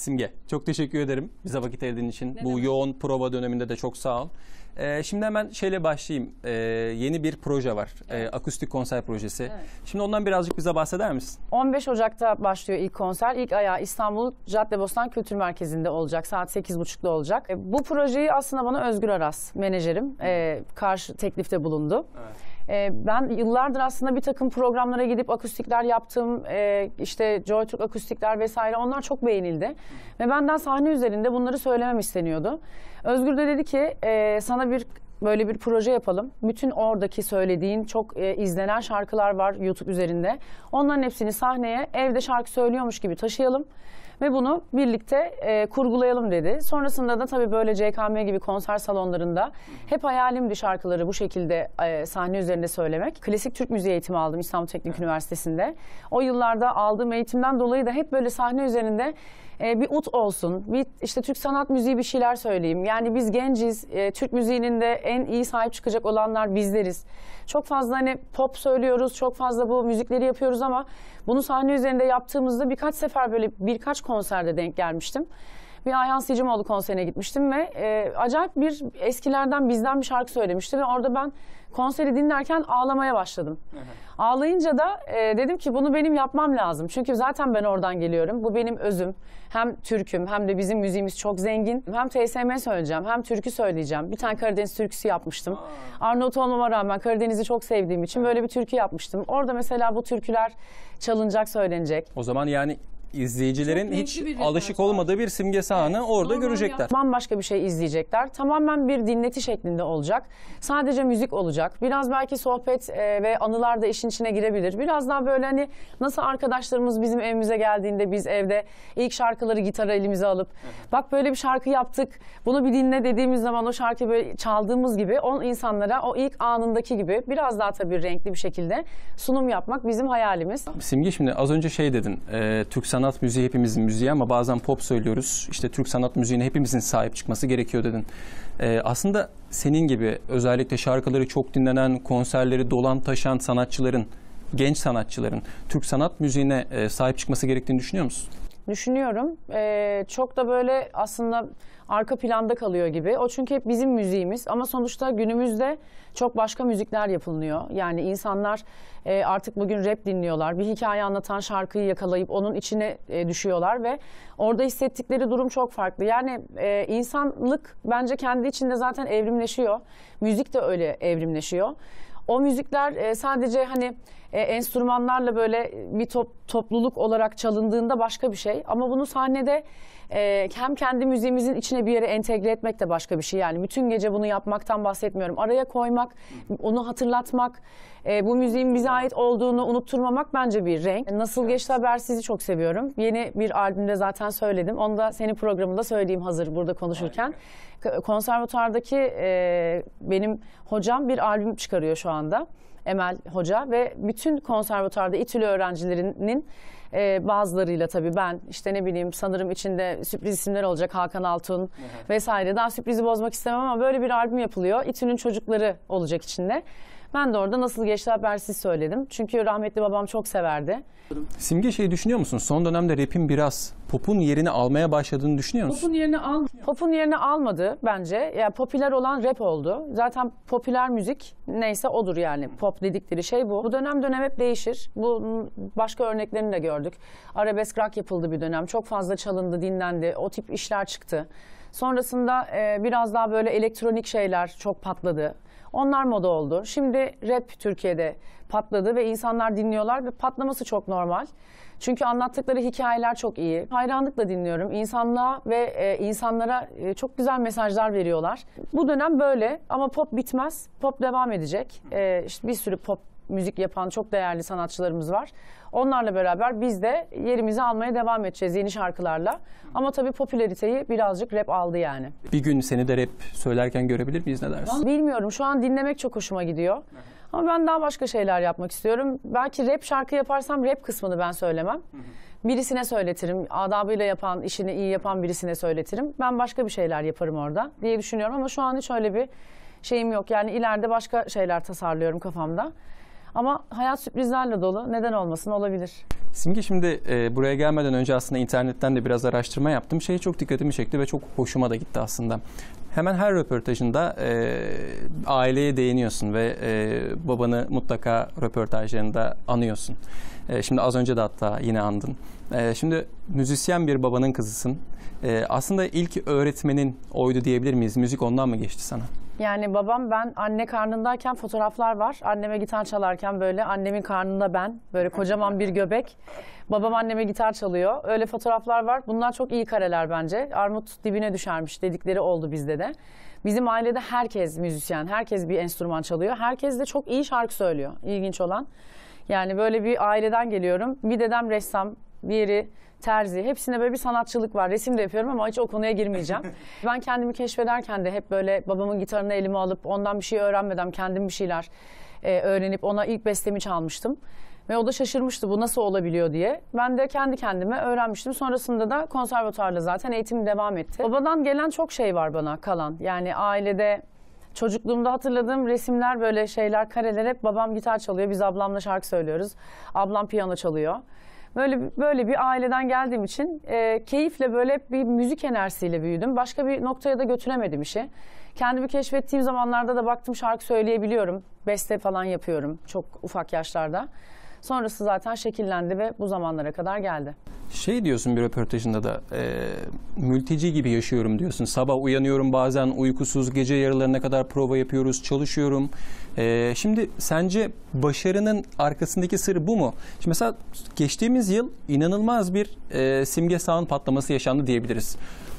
Simge çok teşekkür ederim bize vakit ayırdığın için. Ne Bu demek? yoğun prova döneminde de çok sağ ol. Ee, şimdi hemen şeyle başlayayım. Ee, yeni bir proje var. Ee, evet. Ee, akustik konser projesi. Evet. Şimdi ondan birazcık bize bahseder misin? 15 Ocak'ta başlıyor ilk konser. İlk ayağı İstanbul Caddebostan Kültür Merkezi'nde olacak. Saat 8.30'da olacak. Ee, bu projeyi aslında bana Özgür Aras menajerim ee, karşı teklifte bulundu. Evet. E, ben yıllardır aslında bir takım programlara gidip akustikler yaptım. E, işte Joytürk akustikler vesaire onlar çok beğenildi. Ve benden sahne üzerinde bunları söylemem isteniyordu. Özgür de dedi ki e, sana bir böyle bir proje yapalım. Bütün oradaki söylediğin çok e, izlenen şarkılar var YouTube üzerinde. Onların hepsini sahneye evde şarkı söylüyormuş gibi taşıyalım. Ve bunu birlikte e, kurgulayalım dedi. Sonrasında da tabii böyle CKM gibi konser salonlarında hep hayalimdi şarkıları bu şekilde e, sahne üzerinde söylemek. Klasik Türk müziği eğitimi aldım İstanbul Teknik evet. Üniversitesi'nde. O yıllarda aldığım eğitimden dolayı da hep böyle sahne üzerinde e, bir ut olsun, bir işte Türk sanat müziği bir şeyler söyleyeyim. Yani biz genciz, e, Türk müziğinin de en iyi sahip çıkacak olanlar bizleriz. Çok fazla hani pop söylüyoruz, çok fazla bu müzikleri yapıyoruz ama bunu sahne üzerinde yaptığımızda birkaç sefer böyle birkaç konserde denk gelmiştim bir Ayhan Sicimoğlu konserine gitmiştim ve e, acayip bir eskilerden bizden bir şarkı söylemişti ve orada ben konseri dinlerken ağlamaya başladım. Hı hı. Ağlayınca da e, dedim ki bunu benim yapmam lazım. Çünkü zaten ben oradan geliyorum. Bu benim özüm. Hem türküm hem de bizim müziğimiz çok zengin. Hem TSM söyleyeceğim hem türkü söyleyeceğim. Bir tane Karadeniz türküsü yapmıştım. Aa. Arnavut olmama rağmen Karadeniz'i çok sevdiğim için böyle bir türkü yapmıştım. Orada mesela bu türküler çalınacak, söylenecek. O zaman yani izleyicilerin hiç alışık repertuar. olmadığı bir simge sahanı orada normal görecekler. Bambaşka bir şey izleyecekler. Tamamen bir dinleti şeklinde olacak. Sadece müzik olacak. Biraz belki sohbet e, ve anılar da işin içine girebilir. Biraz daha böyle hani nasıl arkadaşlarımız bizim evimize geldiğinde biz evde ilk şarkıları gitara elimize alıp bak böyle bir şarkı yaptık. Bunu bir dinle dediğimiz zaman o şarkı böyle çaldığımız gibi o insanlara o ilk anındaki gibi biraz daha tabii renkli bir şekilde sunum yapmak bizim hayalimiz. Simge şimdi az önce şey dedin. E, Türk sanat müziği hepimizin müziği ama bazen pop söylüyoruz. İşte Türk sanat müziğine hepimizin sahip çıkması gerekiyor dedin. Ee, aslında senin gibi özellikle şarkıları çok dinlenen, konserleri dolan taşan sanatçıların, genç sanatçıların Türk sanat müziğine e, sahip çıkması gerektiğini düşünüyor musun? Düşünüyorum. Ee, çok da böyle aslında arka planda kalıyor gibi. O çünkü hep bizim müziğimiz ama sonuçta günümüzde çok başka müzikler yapılıyor. Yani insanlar e, artık bugün rap dinliyorlar. Bir hikaye anlatan şarkıyı yakalayıp onun içine e, düşüyorlar ve orada hissettikleri durum çok farklı. Yani e, insanlık bence kendi içinde zaten evrimleşiyor. Müzik de öyle evrimleşiyor o müzikler e, sadece hani e, enstrümanlarla böyle bir top, topluluk olarak çalındığında başka bir şey. Ama bunu sahnede e, hem kendi müziğimizin içine bir yere entegre etmek de başka bir şey. Yani bütün gece bunu yapmaktan bahsetmiyorum. Araya koymak, onu hatırlatmak, e, bu müziğin bize ait olduğunu unutturmamak bence bir renk. Nasıl evet. Geçti Haber sizi çok seviyorum. Yeni bir albümde zaten söyledim. Onu da senin programında söyleyeyim hazır burada konuşurken. Harika. Konservatuardaki e, benim hocam bir albüm çıkarıyor şu anda. Emel Hoca ve bütün konservatuarda İTÜ'lü öğrencilerinin e, bazılarıyla tabii ben işte ne bileyim sanırım içinde sürpriz isimler olacak Hakan Altun vesaire. Daha sürprizi bozmak istemem ama böyle bir albüm yapılıyor. İTÜ'nün çocukları olacak içinde. Ben de orada nasıl geçti habersiz söyledim. Çünkü rahmetli babam çok severdi. Simge şey düşünüyor musun? Son dönemde rap'in biraz pop'un yerini almaya başladığını düşünüyor musun? Pop'un yerini al Pop'un yerini almadı bence. Ya yani popüler olan rap oldu. Zaten popüler müzik neyse odur yani. Pop dedikleri şey bu. Bu dönem dönem hep değişir. Bu başka örneklerini de gördük. Arabesk rock yapıldı bir dönem. Çok fazla çalındı, dinlendi. O tip işler çıktı. Sonrasında e, biraz daha böyle elektronik şeyler çok patladı. Onlar moda oldu. Şimdi rap Türkiye'de patladı ve insanlar dinliyorlar ve patlaması çok normal. Çünkü anlattıkları hikayeler çok iyi. Hayranlıkla dinliyorum. İnsanlığa ve e, insanlara e, çok güzel mesajlar veriyorlar. Bu dönem böyle ama pop bitmez. Pop devam edecek. E, işte bir sürü pop müzik yapan çok değerli sanatçılarımız var. Onlarla beraber biz de yerimizi almaya devam edeceğiz yeni şarkılarla. Ama tabii popülariteyi birazcık rap aldı yani. Bir gün seni de rap söylerken görebilir miyiz ne dersin? Bilmiyorum. Şu an dinlemek çok hoşuma gidiyor. Ama ben daha başka şeyler yapmak istiyorum. Belki rap şarkı yaparsam rap kısmını ben söylemem. Birisine söyletirim. Adabıyla yapan, işini iyi yapan birisine söyletirim. Ben başka bir şeyler yaparım orada diye düşünüyorum ama şu an hiç öyle bir şeyim yok. Yani ileride başka şeyler tasarlıyorum kafamda. Ama hayat sürprizlerle dolu. Neden olmasın? Olabilir. Simge şimdi e, buraya gelmeden önce aslında internetten de biraz araştırma yaptım. Şey çok dikkatimi çekti ve çok hoşuma da gitti aslında. Hemen her röportajında e, aileye değiniyorsun ve e, babanı mutlaka röportajlarında anıyorsun. E, şimdi az önce de hatta yine andın. Ee, şimdi müzisyen bir babanın kızısın. Ee, aslında ilk öğretmenin oydu diyebilir miyiz? Müzik ondan mı geçti sana? Yani babam ben anne karnındayken fotoğraflar var. Anneme gitar çalarken böyle annemin karnında ben böyle kocaman bir göbek. Babam anneme gitar çalıyor. Öyle fotoğraflar var. Bunlar çok iyi kareler bence. Armut dibine düşermiş dedikleri oldu bizde de. Bizim ailede herkes müzisyen, herkes bir enstrüman çalıyor. Herkes de çok iyi şarkı söylüyor. İlginç olan. Yani böyle bir aileden geliyorum. Bir dedem ressam, diğeri terzi. Hepsinde böyle bir sanatçılık var. Resim de yapıyorum ama hiç o konuya girmeyeceğim. ben kendimi keşfederken de hep böyle babamın gitarını elime alıp ondan bir şey öğrenmeden kendim bir şeyler e, öğrenip ona ilk bestemi çalmıştım. Ve o da şaşırmıştı bu nasıl olabiliyor diye. Ben de kendi kendime öğrenmiştim. Sonrasında da konservatuarla zaten eğitim devam etti. Babadan gelen çok şey var bana kalan. Yani ailede Çocukluğumda hatırladığım resimler böyle şeyler kareler hep babam gitar çalıyor. Biz ablamla şarkı söylüyoruz. Ablam piyano çalıyor. Böyle böyle bir aileden geldiğim için e, keyifle böyle bir müzik enerjisiyle büyüdüm. Başka bir noktaya da götüremedim işi. Kendimi keşfettiğim zamanlarda da baktım şarkı söyleyebiliyorum. Beste falan yapıyorum çok ufak yaşlarda. Sonrası zaten şekillendi ve bu zamanlara kadar geldi. Şey diyorsun bir röportajında da e, mülteci gibi yaşıyorum diyorsun. Sabah uyanıyorum bazen uykusuz, gece yarılarına kadar prova yapıyoruz, çalışıyorum. E, şimdi sence başarının arkasındaki sırrı bu mu? Şimdi mesela geçtiğimiz yıl inanılmaz bir e, simge sağın patlaması yaşandı diyebiliriz.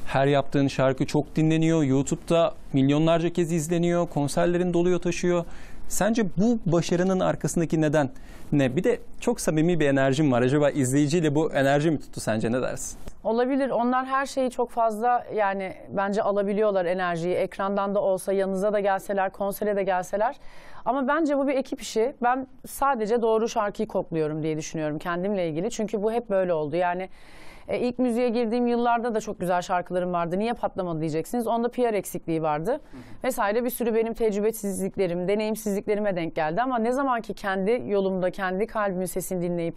Her yaptığın şarkı çok dinleniyor. YouTube'da milyonlarca kez izleniyor. Konserlerin doluyor taşıyor. Sence bu başarının arkasındaki neden ne? Bir de çok samimi bir enerjim var. Acaba izleyiciyle bu enerji mi tuttu sence ne dersin? Olabilir. Onlar her şeyi çok fazla yani bence alabiliyorlar enerjiyi. Ekrandan da olsa yanınıza da gelseler, konsere de gelseler. Ama bence bu bir ekip işi. Ben sadece doğru şarkıyı kokluyorum diye düşünüyorum kendimle ilgili. Çünkü bu hep böyle oldu. Yani e, ilk müziğe girdiğim yıllarda da çok güzel şarkılarım vardı. Niye patlamadı diyeceksiniz. Onda PR eksikliği vardı. Vesaire bir sürü benim tecrübesizliklerim, deneyimsizliklerime denk geldi. Ama ne zaman ki kendi yolumda, kendi kalbimin sesini dinleyip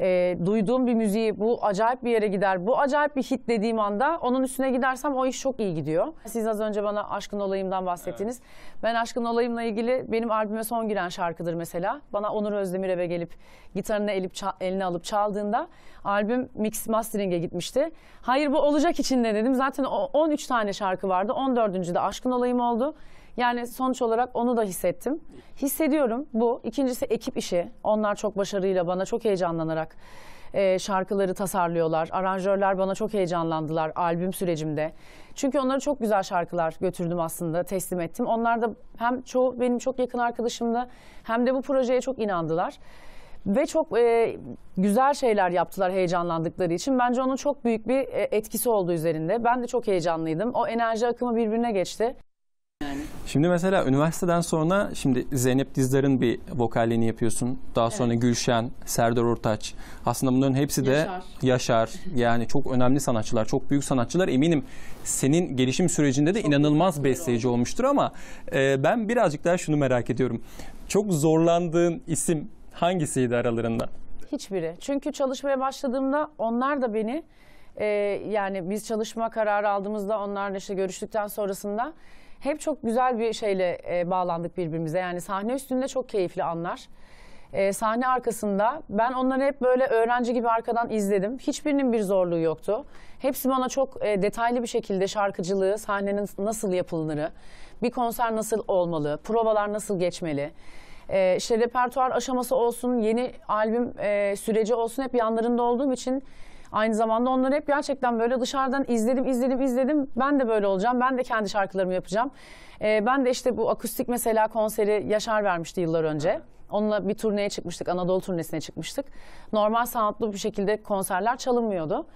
e, duyduğum bir müziği bu acayip bir yere gider, bu acayip bir hit dediğim anda onun üstüne gidersem o iş çok iyi gidiyor. Siz az önce bana Aşkın Olayım'dan bahsettiniz. Evet. Ben Aşkın Olayım'la ilgili benim albüme son giren şarkıdır mesela. Bana Onur Özdemir eve gelip gitarını elip, eline alıp çaldığında albüm mix mastering'e gitmişti. Hayır bu olacak içinde dedim. Zaten 13 tane şarkı vardı. 14. de Aşkın Olayım oldu. Yani sonuç olarak onu da hissettim. Hissediyorum bu. İkincisi ekip işi. Onlar çok başarıyla bana çok heyecanlanarak e, şarkıları tasarlıyorlar. Aranjörler bana çok heyecanlandılar albüm sürecimde. Çünkü onlara çok güzel şarkılar götürdüm aslında, teslim ettim. Onlar da hem çoğu benim çok yakın arkadaşımdı hem de bu projeye çok inandılar. Ve çok e, güzel şeyler yaptılar heyecanlandıkları için. Bence onun çok büyük bir e, etkisi oldu üzerinde. Ben de çok heyecanlıydım. O enerji akımı birbirine geçti. Şimdi mesela üniversiteden sonra şimdi Zeynep Dizdar'ın bir vokalliğini yapıyorsun. Daha sonra evet. Gülşen, Serdar Ortaç. Aslında bunların hepsi de Yaşar. Yaşar. Yani çok önemli sanatçılar, çok büyük sanatçılar. Eminim senin gelişim sürecinde de çok inanılmaz besleyici oldu. olmuştur ama e, ben birazcık daha şunu merak ediyorum. Çok zorlandığın isim hangisiydi aralarında? Hiçbiri. Çünkü çalışmaya başladığımda onlar da beni e, yani biz çalışma kararı aldığımızda onlarla işte görüştükten sonrasında hep çok güzel bir şeyle e, bağlandık birbirimize. Yani sahne üstünde çok keyifli anlar. E, sahne arkasında ben onları hep böyle öğrenci gibi arkadan izledim. Hiçbirinin bir zorluğu yoktu. Hepsi bana çok e, detaylı bir şekilde şarkıcılığı, sahnenin nasıl yapılırı, bir konser nasıl olmalı, provalar nasıl geçmeli e, ee, işte repertuar aşaması olsun, yeni albüm e, süreci olsun hep yanlarında olduğum için Aynı zamanda onları hep gerçekten böyle dışarıdan izledim, izledim, izledim. Ben de böyle olacağım. Ben de kendi şarkılarımı yapacağım. E, ben de işte bu akustik mesela konseri Yaşar vermişti yıllar önce. Evet. Onunla bir turneye çıkmıştık, Anadolu turnesine çıkmıştık. Normal sanatlı bir şekilde konserler çalınmıyordu.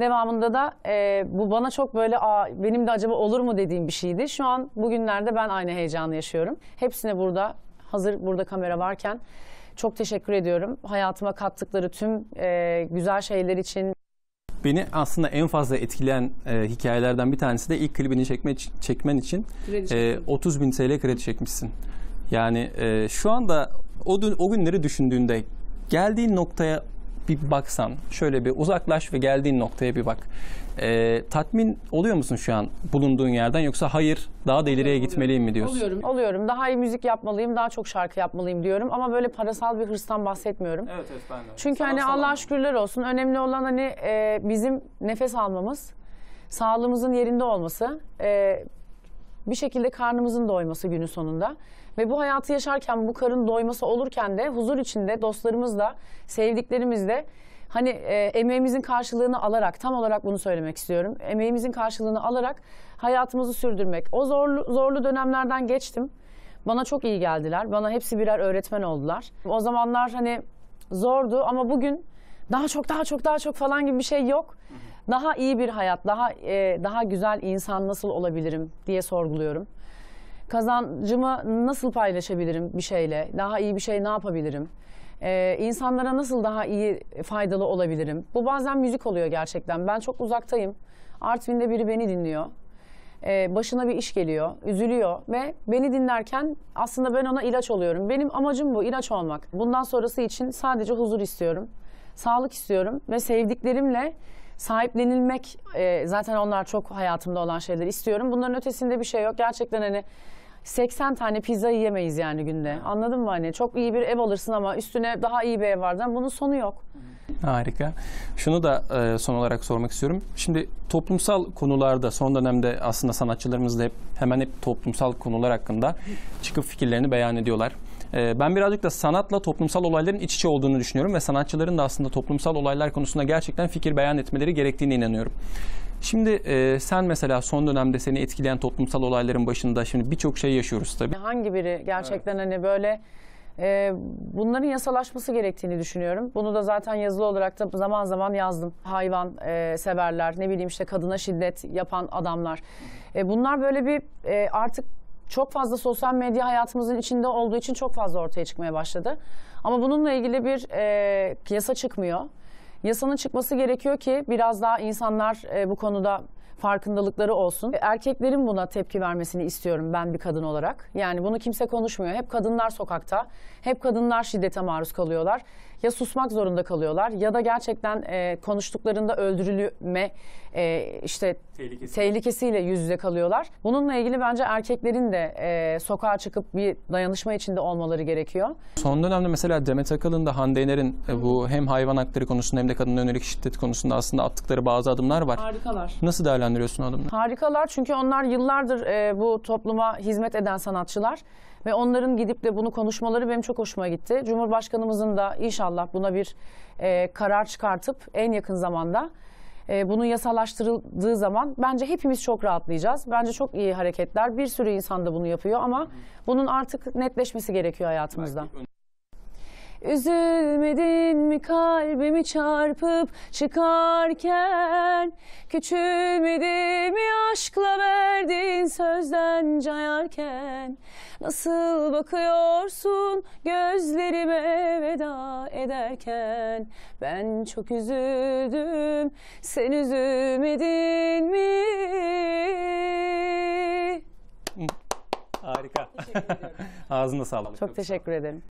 Devamında da e, bu bana çok böyle Aa, benim de acaba olur mu dediğim bir şeydi. Şu an bugünlerde ben aynı heyecanı yaşıyorum. Hepsine burada hazır burada kamera varken çok teşekkür ediyorum. Hayatıma kattıkları tüm e, güzel şeyler için, beni aslında en fazla etkileyen e, hikayelerden bir tanesi de ilk klibini çekme, çekmen için e, 30 bin TL kredi çekmişsin. Yani e, şu anda o, dün, o günleri düşündüğünde geldiğin noktaya bir baksan, şöyle bir uzaklaş ve geldiğin noktaya bir bak. E, tatmin oluyor musun şu an bulunduğun yerden yoksa hayır daha da ileriye gitmeliyim mi diyorsun? Oluyorum. Oluyorum. Daha iyi müzik yapmalıyım, daha çok şarkı yapmalıyım diyorum ama böyle parasal bir hırstan bahsetmiyorum. Evet evet ben de. Çünkü hani Allah Allah'a anlamda. şükürler olsun önemli olan hani e, bizim nefes almamız, sağlığımızın yerinde olması, e, bir şekilde karnımızın doyması günün sonunda. Ve bu hayatı yaşarken bu karın doyması olurken de huzur içinde dostlarımızla, sevdiklerimizle Hani e, emeğimizin karşılığını alarak tam olarak bunu söylemek istiyorum. Emeğimizin karşılığını alarak hayatımızı sürdürmek. O zorlu, zorlu dönemlerden geçtim. Bana çok iyi geldiler. Bana hepsi birer öğretmen oldular. O zamanlar hani zordu ama bugün daha çok daha çok daha çok falan gibi bir şey yok. Daha iyi bir hayat, daha e, daha güzel insan nasıl olabilirim diye sorguluyorum. Kazancımı nasıl paylaşabilirim bir şeyle? Daha iyi bir şey ne yapabilirim? e, insanlara nasıl daha iyi faydalı olabilirim? Bu bazen müzik oluyor gerçekten. Ben çok uzaktayım. Artvin'de biri beni dinliyor. E, başına bir iş geliyor, üzülüyor ve beni dinlerken aslında ben ona ilaç oluyorum. Benim amacım bu, ilaç olmak. Bundan sonrası için sadece huzur istiyorum, sağlık istiyorum ve sevdiklerimle sahiplenilmek e, zaten onlar çok hayatımda olan şeyler istiyorum. Bunların ötesinde bir şey yok. Gerçekten hani 80 tane pizza yiyemeyiz yani günde. Anladın mı anne? Hani? Çok iyi bir ev alırsın ama üstüne daha iyi bir ev vardan bunun sonu yok. Harika. Şunu da e, son olarak sormak istiyorum. Şimdi toplumsal konularda son dönemde aslında sanatçılarımız da hep hemen hep toplumsal konular hakkında çıkıp fikirlerini beyan ediyorlar. E, ben birazcık da sanatla toplumsal olayların iç içe olduğunu düşünüyorum ve sanatçıların da aslında toplumsal olaylar konusunda gerçekten fikir beyan etmeleri gerektiğine inanıyorum. Şimdi e, sen mesela son dönemde seni etkileyen toplumsal olayların başında şimdi birçok şey yaşıyoruz tabii. Hangi biri gerçekten evet. hani böyle e, bunların yasalaşması gerektiğini düşünüyorum. Bunu da zaten yazılı olarak da zaman zaman yazdım. Hayvan e, severler, ne bileyim işte kadına şiddet yapan adamlar. E, bunlar böyle bir e, artık çok fazla sosyal medya hayatımızın içinde olduğu için çok fazla ortaya çıkmaya başladı. Ama bununla ilgili bir e, yasa çıkmıyor. Yasanın çıkması gerekiyor ki biraz daha insanlar e, bu konuda farkındalıkları olsun. E, erkeklerin buna tepki vermesini istiyorum ben bir kadın olarak. Yani bunu kimse konuşmuyor. Hep kadınlar sokakta, hep kadınlar şiddete maruz kalıyorlar. Ya susmak zorunda kalıyorlar ya da gerçekten e, konuştuklarında öldürülme e, işte tehlikesi. tehlikesiyle yüz yüze kalıyorlar. Bununla ilgili bence erkeklerin de e, sokağa çıkıp bir dayanışma içinde olmaları gerekiyor. Son dönemde mesela Demet Akalın da Hande Yener'in e, bu hem hayvan hakları konusunda hem de kadın yönelik şiddet konusunda aslında attıkları bazı adımlar var. Harikalar. Nasıl değerlendiriyorsunuz? değerlendiriyorsun o Harikalar çünkü onlar yıllardır e, bu topluma hizmet eden sanatçılar ve onların gidip de bunu konuşmaları benim çok hoşuma gitti. Cumhurbaşkanımızın da inşallah buna bir e, karar çıkartıp en yakın zamanda e, bunun yasalaştırıldığı zaman bence hepimiz çok rahatlayacağız. Bence çok iyi hareketler. Bir sürü insan da bunu yapıyor ama bunun artık netleşmesi gerekiyor hayatımızda. Üzülmedin mi kalbimi çarpıp çıkarken Küçülmedi mi aşkla verdiğin sözden cayarken Nasıl bakıyorsun gözlerime veda ederken Ben çok üzüldüm sen üzülmedin mi? Harika. Ağzına sağlık. Çok teşekkür ederim.